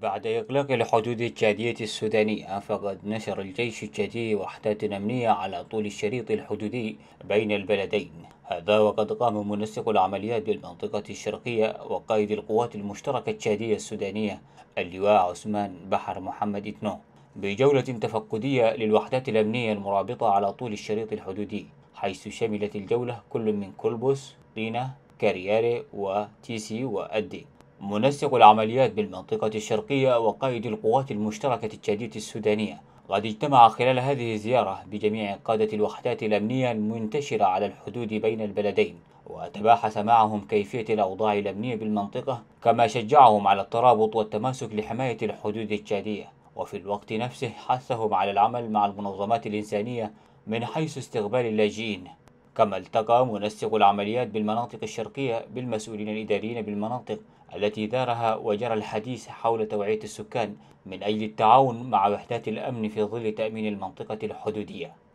بعد إغلاق الحدود الجادية السودانية فقد نشر الجيش الجادي وحدات أمنية على طول الشريط الحدودي بين البلدين هذا وقد قام منسق العمليات بالمنطقة الشرقية وقائد القوات المشتركة التشادية السودانية اللواء عثمان بحر محمد إتنو بجولة تفقدية للوحدات الأمنية المرابطة على طول الشريط الحدودي حيث شملت الجولة كل من كولبوس، رينا، كارياري وتيسي وأدي منسق العمليات بالمنطقة الشرقية وقائد القوات المشتركة التشادية السودانية قد اجتمع خلال هذه الزيارة بجميع قادة الوحدات الأمنية المنتشرة على الحدود بين البلدين وتباحث معهم كيفية الأوضاع الأمنية بالمنطقة كما شجعهم على الترابط والتماسك لحماية الحدود التشادية وفي الوقت نفسه حثهم على العمل مع المنظمات الإنسانية من حيث استقبال اللاجئين كما التقى منسق العمليات بالمناطق الشرقية بالمسؤولين الإداريين بالمناطق التي دارها وجرى الحديث حول توعية السكان من أجل التعاون مع وحدات الأمن في ظل تأمين المنطقة الحدودية